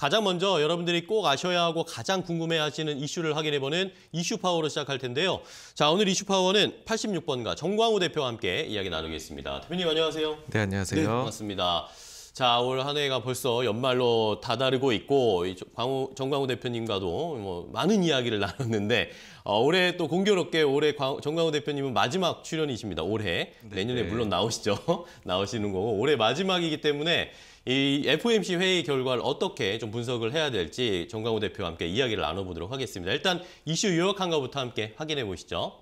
가장 먼저 여러분들이 꼭 아셔야 하고 가장 궁금해하시는 이슈를 확인해보는 이슈 파워로 시작할 텐데요. 자 오늘 이슈 파워는 86번가 정광우 대표와 함께 이야기 나누겠습니다. 대표님 안녕하세요. 네 안녕하세요. 네, 반갑습니다. 자, 올 한 해가 벌써 연말로 다다르고 있고 광우, 정광우 대표님과도 뭐 많은 이야기를 나눴는데 어, 올해 또 공교롭게 올해 광, 정광우 대표님은 마지막 출연이십니다. 올해 네. 내년에 물론 네. 나오시죠. 나오시는 거고 올해 마지막이기 때문에 이 FOMC 회의 결과를 어떻게 좀 분석을 해야 될지 정광우 대표와 함께 이야기를 나눠보도록 하겠습니다. 일단 이슈 요약한가부터 함께 확인해 보시죠.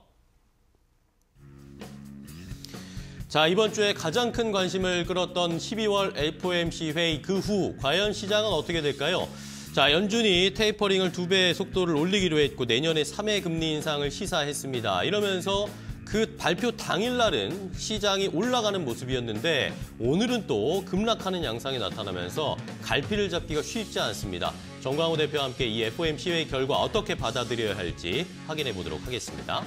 자, 이번 주에 가장 큰 관심을 끌었던 12월 FOMC 회의 그 후 과연 시장은 어떻게 될까요? 자, 연준이 테이퍼링을 두 배의 속도를 올리기로 했고 내년에 3회 금리 인상을 시사했습니다. 이러면서 그 발표 당일날은 시장이 올라가는 모습이었는데 오늘은 또 급락하는 양상이 나타나면서 갈피를 잡기가 쉽지 않습니다. 정광호 대표와 함께 이 FOMC 회의 결과 어떻게 받아들여야 할지 확인해 보도록 하겠습니다.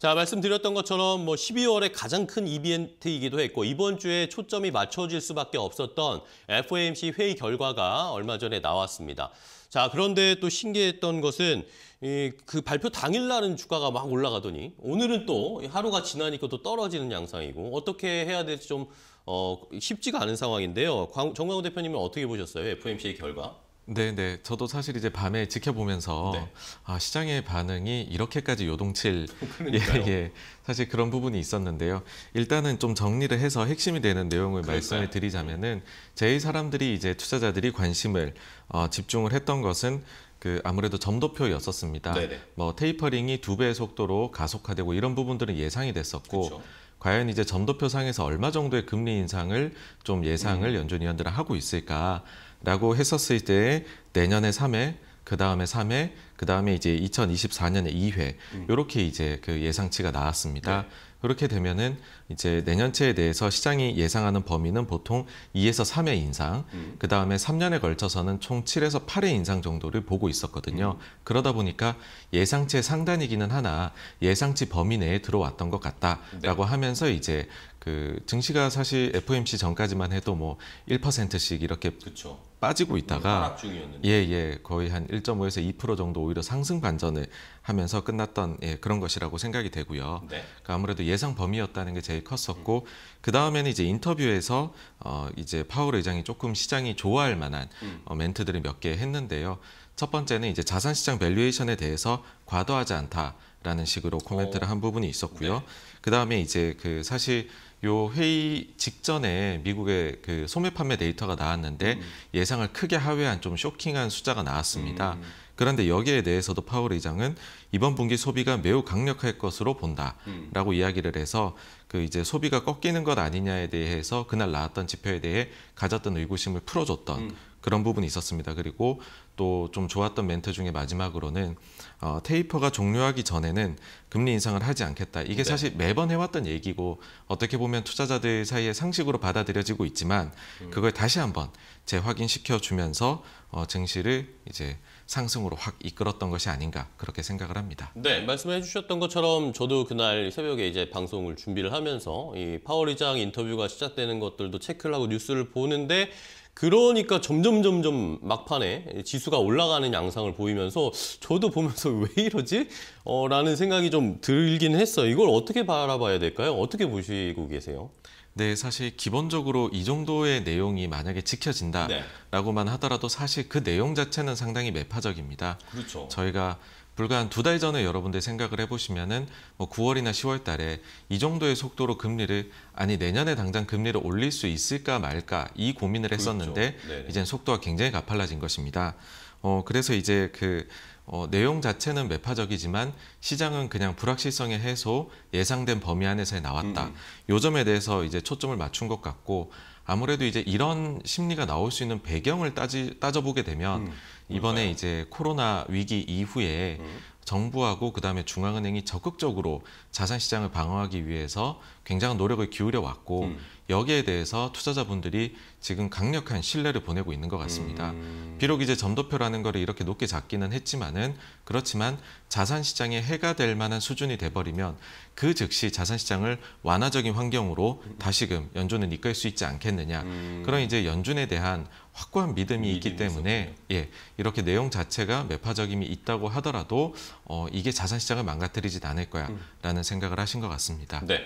자, 말씀드렸던 것처럼 뭐 12월에 가장 큰 이벤트이기도 했고 이번 주에 초점이 맞춰질 수밖에 없었던 FOMC 회의 결과가 얼마 전에 나왔습니다. 자, 그런데 또 신기했던 것은 이, 그 발표 당일 날은 주가가 막 올라가더니 오늘은 또 하루가 지나니까 또 떨어지는 양상이고 어떻게 해야 될지 좀 어, 쉽지가 않은 상황인데요. 정광호 대표님은 어떻게 보셨어요? FOMC의 결과? 네, 네. 저도 사실 이제 밤에 지켜보면서 네. 아, 시장의 반응이 이렇게까지 요동칠 예, 예. 사실 그런 부분이 있었는데요. 일단은 좀 정리를 해서 핵심이 되는 내용을 말씀을 드리자면은 제일 사람들이 이제 투자자들이 관심을 어, 집중을 했던 것은 그 아무래도 점도표였었습니다. 네네. 뭐 테이퍼링이 두 배 속도로 가속화되고 이런 부분들은 예상이 됐었고 그쵸. 과연 이제 점도표 상에서 얼마 정도의 금리 인상을 좀 예상을 연준 위원들은 하고 있을까라고 했었을 때 내년에 3회 그 다음에 3회, 그 다음에 이제 2024년에 2회, 음. 이렇게 이제 그 예상치가 나왔습니다. 네. 그렇게 되면은 이제 내년치에 대해서 시장이 예상하는 범위는 보통 2에서 3의 인상, 음. 그 다음에 3년에 걸쳐서는 총 7에서 8의 인상 정도를 보고 있었거든요. 음. 그러다 보니까 예상치 상단이기는 하나 예상치 범위 내에 들어왔던 것 같다라고 네. 하면서 이제 그 증시가 사실 FOMC 전까지만 해도 뭐 1%씩 이렇게 그쵸. 빠지고 음, 있다가 예예 예, 거의 한 1.5에서 2% 정도 오히려 상승 반전을 하면서 끝났던 예, 그런 것이라고 생각이 되고요. 네. 그러니까 아무래도 예상 범위였다는 게 제일 컸었고 음. 그 다음에는 이제 인터뷰에서 어, 이제 파월 의장이 조금 시장이 좋아할 만한 음. 어, 멘트들을 몇 개 했는데요. 첫 번째는 이제 자산 시장 밸류에이션에 대해서 과도하지 않다. 라는 식으로 코멘트를 어. 한 부분이 있었고요. 네. 그 다음에 이제 그 사실 요 회의 직전에 미국의 그 소매 판매 데이터가 나왔는데 음. 예상을 크게 하회한 좀 쇼킹한 숫자가 나왔습니다. 음. 그런데 여기에 대해서도 파월 의장은 이번 분기 소비가 매우 강력할 것으로 본다라고 음. 이야기를 해서 그 이제 소비가 꺾이는 것 아니냐에 대해서 그날 나왔던 지표에 대해 가졌던 의구심을 풀어줬던 음. 그런 부분이 있었습니다. 그리고 또 좀 좋았던 멘트 중에 마지막으로는 어, 테이퍼가 종료하기 전에는 금리 인상을 하지 않겠다. 이게 네. 사실 매번 해왔던 얘기고 어떻게 보면 투자자들 사이에 상식으로 받아들여지고 있지만 음. 그걸 다시 한번 재확인시켜 주면서 어, 증시를 이제 상승으로 확 이끌었던 것이 아닌가 그렇게 생각을 합니다. 네, 말씀해 주셨던 것처럼 저도 그날 새벽에 이제 방송을 준비를 하면서 이 파월 의장 인터뷰가 시작되는 것들도 체크를 하고 뉴스를 보는데 그러니까 점점 점점 막판에 지수가 올라가는 양상을 보이면서 저도 보면서 왜 이러지? 어, 라는 생각이 좀 들긴 했어요. 이걸 어떻게 바라봐야 될까요? 어떻게 보시고 계세요? 네, 사실 기본적으로 이 정도의 내용이 만약에 지켜진다라고만 네. 하더라도 사실 그 내용 자체는 상당히 매파적입니다. 그렇죠. 저희가 불과 한 두 달 전에 여러분들 생각을 해보시면은 뭐 9월이나 10월 달에 이 정도의 속도로 금리를 아니 내년에 당장 금리를 올릴 수 있을까 말까 이 고민을 그렇죠. 했었는데 그렇죠. 이젠 속도가 굉장히 가팔라진 것입니다. 어, 그래서 이제 그 어, 내용 자체는 매파적이지만 시장은 그냥 불확실성의 해소, 예상된 범위 안에서 나왔다. 음. 요 점에 대해서 이제 초점을 맞춘 것 같고 아무래도 이제 이런 심리가 나올 수 있는 배경을 따지, 따져보게 되면 음. 이번에 이제 코로나 위기 이후에 음. 정부하고 그다음에 중앙은행이 적극적으로 자산 시장을 방어하기 위해서 굉장한 노력을 기울여 왔고 음. 여기에 대해서 투자자분들이 지금 강력한 신뢰를 보내고 있는 것 같습니다. 음... 비록 이제 점도표라는 거를 이렇게 높게 잡기는 했지만은 그렇지만 자산 시장에 해가 될 만한 수준이 돼버리면 그 즉시 자산 시장을 완화적인 환경으로 다시금 연준은 이끌 수 있지 않겠느냐 음... 그런 이제 연준에 대한 확고한 믿음이 있기 때문에 있었군요. 예 이렇게 내용 자체가 매파적임이 있다고 하더라도 어, 이게 자산 시장을 망가뜨리진 않을 거야라는 음. 생각을 하신 것 같습니다. 네.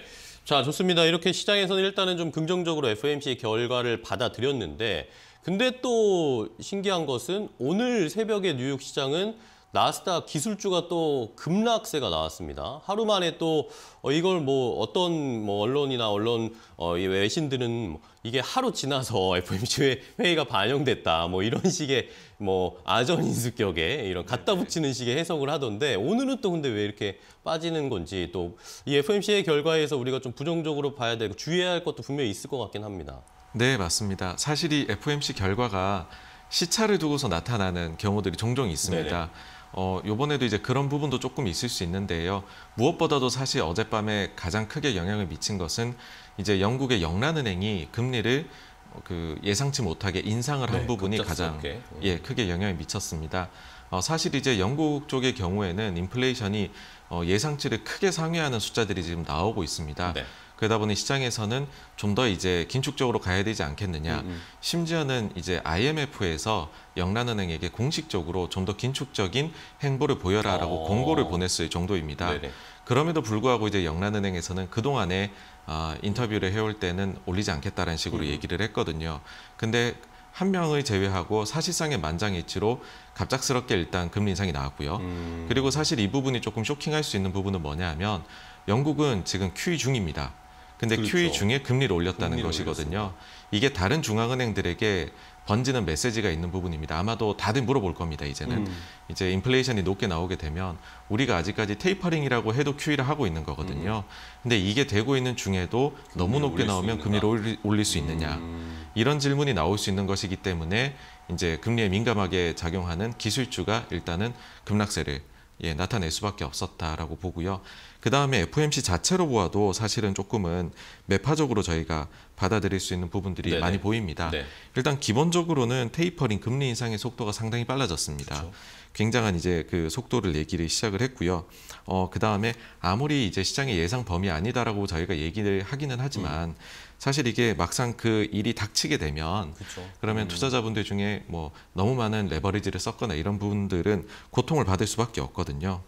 자, 좋습니다. 이렇게 시장에서는 일단은 좀 긍정적으로 FOMC 결과를 받아들였는데 근데 또 신기한 것은 오늘 새벽에 뉴욕 시장은 나스닥 기술주가 또 급락세가 나왔습니다. 하루 만에 또 어, 이걸 뭐 어떤 뭐 언론이나 언론 어, 외신들은 뭐 이게 하루 지나서 FOMC 회의가 반영됐다 뭐 이런 식의 뭐 아전인수격에 이런 갖다 네, 네. 붙이는 식의 해석을 하던데 오늘은 또 근데 왜 이렇게 빠지는 건지 또 이 FOMC의 결과에서 우리가 좀 부정적으로 봐야 되고 주의해야 할 것도 분명히 있을 것 같긴 합니다. 네 맞습니다. 사실 이 FOMC 결과가 시차를 두고서 나타나는 경우들이 종종 있습니다. 네네. 어, 요번에도 이제 그런 부분도 조금 있을 수 있는데요. 무엇보다도 사실 어젯밤에 가장 크게 영향을 미친 것은 이제 영국의 영란은행이 금리를 어, 그 예상치 못하게 인상을 한 네, 부분이 급작스럽게. 가장 예, 크게 영향을 미쳤습니다. 어, 사실 이제 영국 쪽의 경우에는 인플레이션이 어, 예상치를 크게 상회하는 숫자들이 지금 나오고 있습니다. 네. 그러다 보니 시장에서는 좀 더 이제 긴축적으로 가야 되지 않겠느냐. 음, 음. 심지어는 이제 IMF에서 영란은행에게 공식적으로 좀 더 긴축적인 행보를 보여라라고 어. 공고를 보냈을 정도입니다. 네네. 그럼에도 불구하고 이제 영란은행에서는 그동안에 어, 인터뷰를 해올 때는 올리지 않겠다는 라 식으로 음, 음. 얘기를 했거든요. 근데 한 명을 제외하고 사실상의 만장일치로 갑작스럽게 일단 금리 인상이 나왔고요. 음. 그리고 사실 이 부분이 조금 쇼킹할 수 있는 부분은 뭐냐 하면 영국은 지금 QE 중입니다. 근데 e 그렇죠. QE 중에 금리를 올렸다는 금리를 것이거든요. 올렸습니다. 이게 다른 중앙은행들에게 번지는 메시지가 있는 부분입니다. 아마도 다들 물어볼 겁니다. 이제는 음. 이제 인플레이션이 높게 나오게 되면 우리가 아직까지 테이퍼링이라고 해도 QE를 하고 있는 거거든요. 음. 근데 이게 되고 있는 중에도 너무 높게 나오면 금리를 올릴, 올릴 수 있느냐 음. 이런 질문이 나올 수 있는 것이기 때문에 이제 금리에 민감하게 작용하는 기술주가 일단은 급락세를 예, 나타낼 수밖에 없었다라고 보고요. 그 다음에 FOMC 자체로 보아도 사실은 조금은 매파적으로 저희가 받아들일 수 있는 부분들이 네네. 많이 보입니다. 네. 일단 기본적으로는 테이퍼링 금리 인상의 속도가 상당히 빨라졌습니다. 그렇죠. 굉장한 이제 그 속도를 얘기를 시작을 했고요. 어, 그 다음에 아무리 이제 시장의 예상 범위 아니다라고 저희가 얘기를 하기는 하지만 음. 사실 이게 막상 그 일이 닥치게 되면 그쵸. 그렇죠. 그러면 음. 투자자분들 중에 뭐 너무 많은 레버리지를 썼거나 이런 부분들은 고통을 받을 수밖에 없거든요.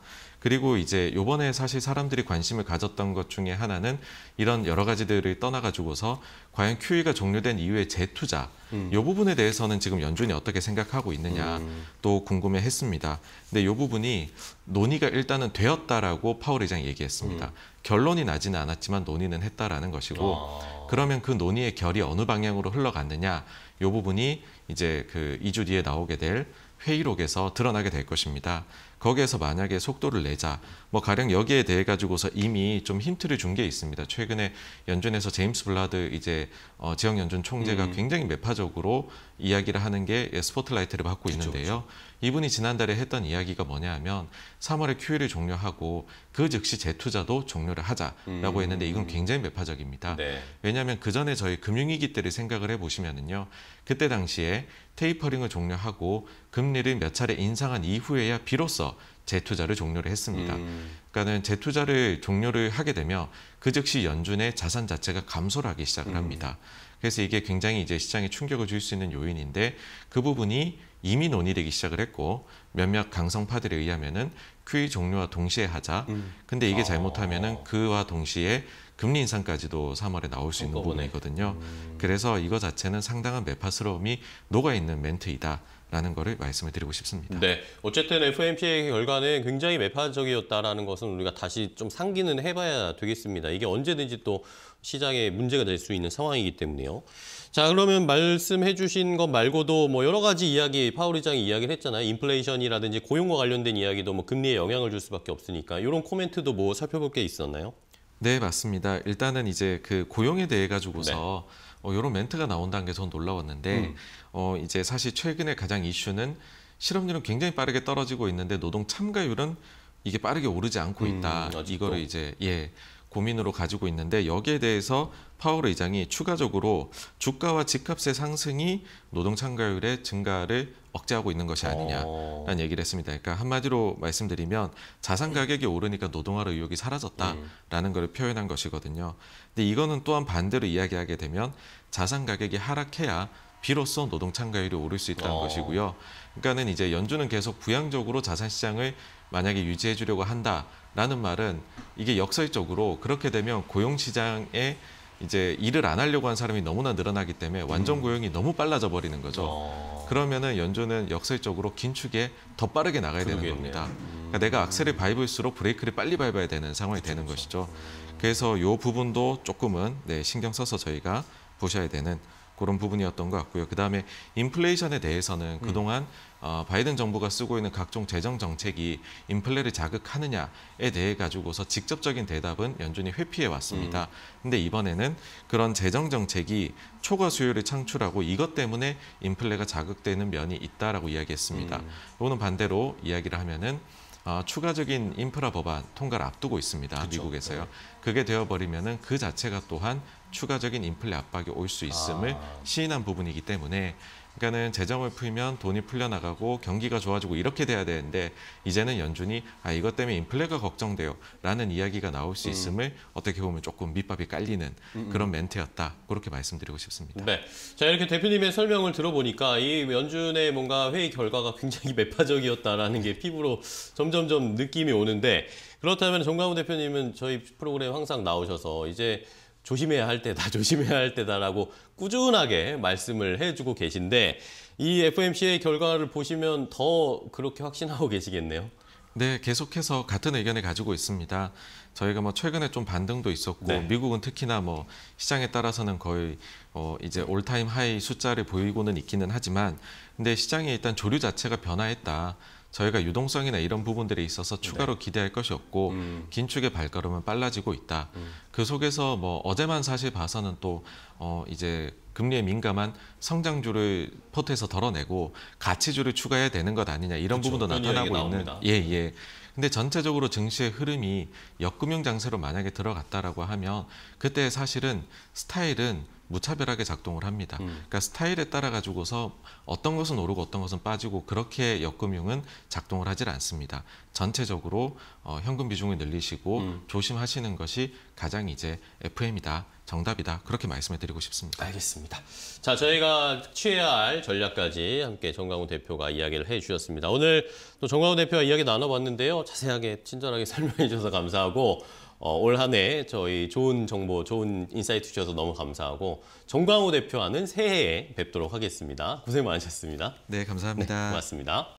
그리고 이제 요번에 사실 사람들이 관심을 가졌던 것 중에 하나는 이런 여러 가지들을 떠나가지고서 과연 QE가 종료된 이후에 재투자 음. 요 부분에 대해서는 지금 연준이 어떻게 생각하고 있느냐 음. 또 궁금해 했습니다. 근데 요 부분이 논의가 일단은 되었다라고 파월 의장 이 얘기했습니다. 음. 결론이 나지는 않았지만 논의는 했다라는 것이고 아. 그러면 그 논의의 결이 어느 방향으로 흘러갔느냐 요 부분이 이제 그 2주 뒤에 나오게 될 회의록에서 드러나게 될 것입니다. 거기에서 만약에 속도를 내자 뭐 가령 여기에 대해 가지고서 이미 좀 힌트를 준 게 있습니다. 최근에 연준에서 제임스 블라드 이제 어, 지역 연준 총재가 음. 굉장히 매파적으로 이야기를 하는 게 예, 스포트라이트를 받고 있는데요. 그쵸. 이분이 지난달에 했던 이야기가 뭐냐하면 3월에 QE를 종료하고 그 즉시 재투자도 종료를 하자라고 음. 했는데 이건 굉장히 매파적입니다. 네. 왜냐하면 그 전에 저희 금융위기 때를 생각을 해보시면은요. 그때 당시에 테이퍼링을 종료하고 금리를 몇 차례 인상한 이후에야 비로소 재투자를 종료를 했습니다. 음. 그러니까는 재투자를 종료를 하게 되면 그 즉시 연준의 자산 자체가 감소를 하기 시작을 음. 합니다. 음. 그래서 이게 굉장히 이제 시장에 충격을 줄 수 있는 요인인데 그 부분이 이미 논의되기 시작을 했고 몇몇 강성파들에 의하면은 QE 종료와 동시에 하자. 음. 근데 이게 아. 잘못하면은 그와 동시에 금리 인상까지도 3월에 나올 수 있는 그러니까 부분이거든요. 음. 그래서 이거 자체는 상당한 매파스러움이 녹아 있는 멘트이다. 라는 거를 말씀을 드리고 싶습니다. 네, 어쨌든 FMPA 결과는 굉장히 매파적이었다라는 것은 우리가 다시 좀 상기는 해봐야 되겠습니다. 이게 언제든지 또 시장에 문제가 될 수 있는 상황이기 때문에요. 자, 그러면 말씀해 주신 것 말고도 뭐 여러 가지 이야기, 파월 의장이 이야기를 했잖아요. 인플레이션이라든지 고용과 관련된 이야기도 뭐 금리에 영향을 줄 수밖에 없으니까 이런 코멘트도 뭐 살펴볼 게 있었나요? 네, 맞습니다. 일단은 이제 그 고용에 대해 가지고서 네. 어, 이런 멘트가 나온다는 게 저는 놀라웠는데 음. 어, 이제 사실 최근에 가장 이슈는 실업률은 굉장히 빠르게 떨어지고 있는데 노동 참가율은 이게 빠르게 오르지 않고 음, 있다. 음, 이거를 이제 예. 고민으로 가지고 있는데 여기에 대해서 파월 의장이 추가적으로 주가와 집값의 상승이 노동 참가율의 증가를 억제하고 있는 것이 아니냐라는 어. 얘기를 했습니다. 그러니까 한마디로 말씀드리면 자산 가격이 오르니까 노동화로 의혹이 사라졌다라는 것을 음. 표현한 것이거든요. 근데 이거는 또한 반대로 이야기하게 되면 자산 가격이 하락해야 비로소 노동 참가율이 오를 수 있다는 어. 것이고요. 그러니까는 이제 연준은 계속 부양적으로 자산 시장을 만약에 유지해 주려고 한다라는 말은 이게 역설적으로 그렇게 되면 고용 시장에 이제 일을 안 하려고 한 사람이 너무나 늘어나기 때문에 완전 음. 고용이 너무 빨라져 버리는 거죠. 어... 그러면은 연준은 역설적으로 긴축에 더 빠르게 나가야 되는 겁니다. 음... 그러니까 내가 악셀을 밟을수록 브레이크를 빨리 밟아야 되는 상황이 그렇 되는 그렇 그렇죠. 것이죠. 그래서 요 부분도 조금은 네, 신경 써서 저희가 보셔야 되는 그런 부분이었던 것 같고요. 그다음에 인플레이션에 대해서는 음. 그동안 어, 바이든 정부가 쓰고 있는 각종 재정 정책이 인플레를 자극하느냐에 대해 가지고서 직접적인 대답은 연준이 회피해 왔습니다. 음. 근데 이번에는 그런 재정 정책이 초과 수요를 창출하고 이것 때문에 인플레가 자극되는 면이 있다라고 이야기했습니다. 음. 이거는 반대로 이야기를 하면은 어, 추가적인 인프라 법안 통과를 앞두고 있습니다. 그쵸? 미국에서요. 네. 그게 되어버리면은 그 자체가 또한 추가적인 인플레 압박이 올 수 있음을 아. 시인한 부분이기 때문에 그러니까는 재정을 풀면 돈이 풀려나가고 경기가 좋아지고 이렇게 돼야 되는데 이제는 연준이 아 이것 때문에 인플레가 걱정돼요라는 이야기가 나올 수 음. 있음을 음. 어떻게 보면 조금 밑밥이 깔리는 음, 음. 그런 멘트였다 그렇게 말씀드리고 싶습니다. 네, 자 이렇게 대표님의 설명을 들어보니까 이 연준의 뭔가 회의 결과가 굉장히 매파적이었다라는 게 피부로 점점점 느낌이 오는데 그렇다면 정강우 대표님은 저희 프로그램 항상 나오셔서 이제 조심해야 할 때다, 조심해야 할 때다라고 꾸준하게 말씀을 해주고 계신데 이 FMC의 결과를 보시면 더 그렇게 확신하고 계시겠네요. 네, 계속해서 같은 의견을 가지고 있습니다. 저희가 뭐 최근에 좀 반등도 있었고 네. 미국은 특히나 뭐 시장에 따라서는 거의 어 이제 올타임 하이 숫자를 보이고는 있기는 하지만 근데 시장에 일단 조류 자체가 변화했다. 저희가 유동성이나 이런 부분들에 있어서 네. 추가로 네. 기대할 것이 없고 음. 긴축의 발걸음은 빨라지고 있다. 음. 그 속에서 뭐 어제만 사실 봐서는 또어 이제 금리에 민감한 성장주를 포트에서 덜어내고 가치주를 추가해야 되는 것 아니냐 이런 그렇죠. 부분도 나타나고 있는 예예. 네. 예. 근데 전체적으로 증시의 흐름이 역금융 장세로 만약에 들어갔다라고 하면 그때 사실은 스타일은 무차별하게 작동을 합니다. 음. 그러니까 스타일에 따라 가지고서 어떤 것은 오르고 어떤 것은 빠지고 그렇게 역금융은 작동을 하질 않습니다. 전체적으로 어, 현금 비중을 늘리시고 음. 조심하시는 것이 가장 이제 FM이다. 정답이다. 그렇게 말씀해 드리고 싶습니다. 알겠습니다. 자, 저희가 취해야 할 전략까지 함께 정광훈 대표가 이야기를 해 주셨습니다. 오늘 또 정광훈 대표와 이야기 나눠봤는데요. 자세하게 친절하게 설명해 주셔서 감사하고 어, 올 한 해 저희 좋은 정보, 좋은 인사이트 주셔서 너무 감사하고 정광호 대표와는 새해에 뵙도록 하겠습니다. 고생 많으셨습니다. 네, 감사합니다. 네, 고맙습니다.